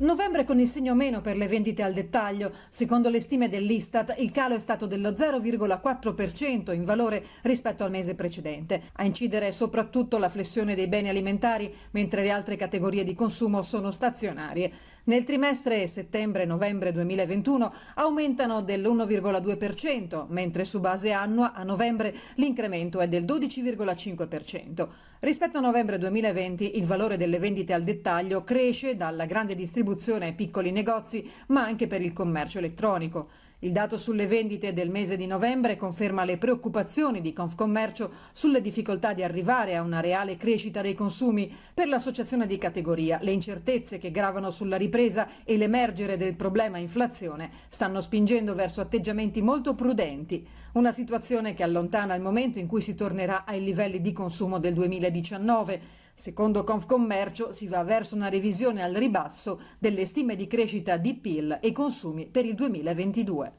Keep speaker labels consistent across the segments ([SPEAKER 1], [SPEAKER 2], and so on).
[SPEAKER 1] Novembre con il segno meno per le vendite al dettaglio. Secondo le stime dell'Istat, il calo è stato dello 0,4% in valore rispetto al mese precedente. A incidere soprattutto la flessione dei beni alimentari, mentre le altre categorie di consumo sono stazionarie. Nel trimestre settembre-novembre 2021 aumentano dell'1,2%, mentre su base annua a novembre l'incremento è del 12,5%. Rispetto a novembre 2020, il valore delle vendite al dettaglio cresce dalla grande distribuzione distribuzione ai piccoli negozi, ma anche per il commercio elettronico. Il dato sulle vendite del mese di novembre conferma le preoccupazioni di Confcommercio sulle difficoltà di arrivare a una reale crescita dei consumi. Per l'associazione di categoria, le incertezze che gravano sulla ripresa e l'emergere del problema inflazione stanno spingendo verso atteggiamenti molto prudenti. Una situazione che allontana il momento in cui si tornerà ai livelli di consumo del 2019. Secondo Confcommercio si va verso una revisione al ribasso delle stime di crescita di PIL e consumi per il 2022.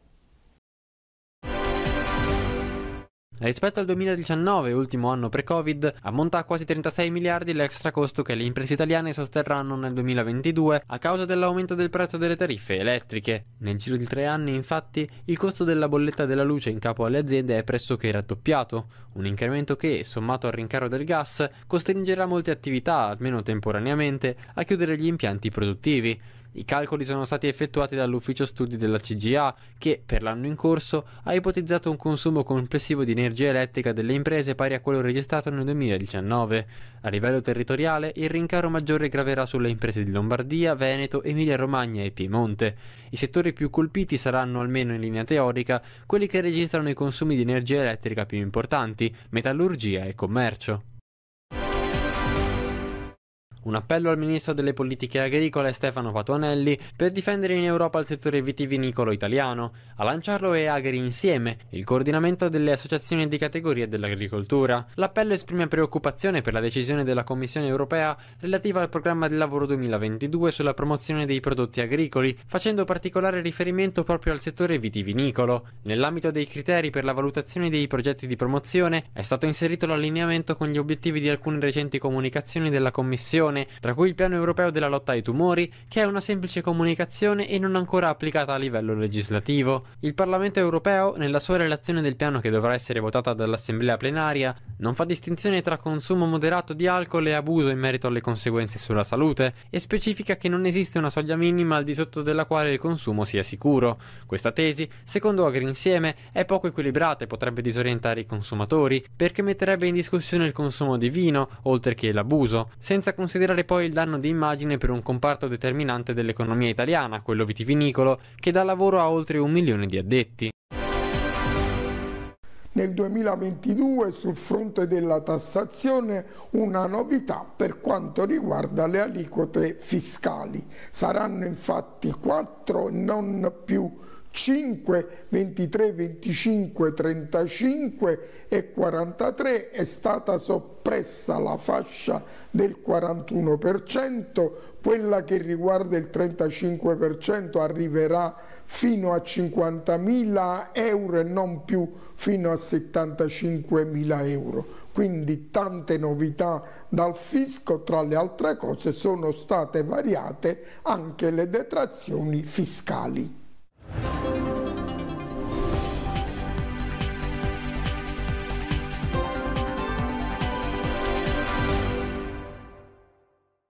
[SPEAKER 2] Rispetto al 2019, ultimo anno pre-Covid, ammonta a quasi 36 miliardi l'extra costo che le imprese italiane sosterranno nel 2022 a causa dell'aumento del prezzo delle tariffe elettriche. Nel giro di tre anni, infatti, il costo della bolletta della luce in capo alle aziende è pressoché raddoppiato, un incremento che, sommato al rincaro del gas, costringerà molte attività, almeno temporaneamente, a chiudere gli impianti produttivi. I calcoli sono stati effettuati dall'ufficio studi della CGA che, per l'anno in corso, ha ipotizzato un consumo complessivo di energia elettrica delle imprese pari a quello registrato nel 2019. A livello territoriale, il rincaro maggiore graverà sulle imprese di Lombardia, Veneto, Emilia-Romagna e Piemonte. I settori più colpiti saranno, almeno in linea teorica, quelli che registrano i consumi di energia elettrica più importanti, metallurgia e commercio. Un appello al ministro delle politiche agricole Stefano Patuanelli per difendere in Europa il settore vitivinicolo italiano, a lanciarlo è Agri Insieme, il coordinamento delle associazioni di categoria dell'agricoltura. L'appello esprime preoccupazione per la decisione della Commissione europea relativa al programma di lavoro 2022 sulla promozione dei prodotti agricoli, facendo particolare riferimento proprio al settore vitivinicolo. Nell'ambito dei criteri per la valutazione dei progetti di promozione è stato inserito l'allineamento con gli obiettivi di alcune recenti comunicazioni della Commissione italiane, tra cui il piano europeo della lotta ai tumori, che è una semplice comunicazione e non ancora applicata a livello legislativo. Il Parlamento europeo, nella sua relazione del piano che dovrà essere votata dall'Assemblea plenaria, non fa distinzione tra consumo moderato di alcol e abuso in merito alle conseguenze sulla salute e specifica che non esiste una soglia minima al di sotto della quale il consumo sia sicuro. Questa tesi, secondo Agri Insieme, è poco equilibrata e potrebbe disorientare i consumatori perché metterebbe in discussione il consumo di vino, oltre che l'abuso, senza considerare considerare poi il danno di immagine per un comparto determinante dell'economia italiana, quello vitivinicolo, che dà lavoro a oltre un milione di addetti.
[SPEAKER 3] Nel 2022 sul fronte della tassazione una novità per quanto riguarda le aliquote fiscali. Saranno infatti quattro, e non più 5, 23, 25, 35 e 43 è stata soppressa la fascia del 41%, quella che riguarda il 35% arriverà fino a 50.000 euro e non più fino a 75.000 euro. Quindi tante novità dal fisco, tra le altre cose sono state variate anche le detrazioni fiscali.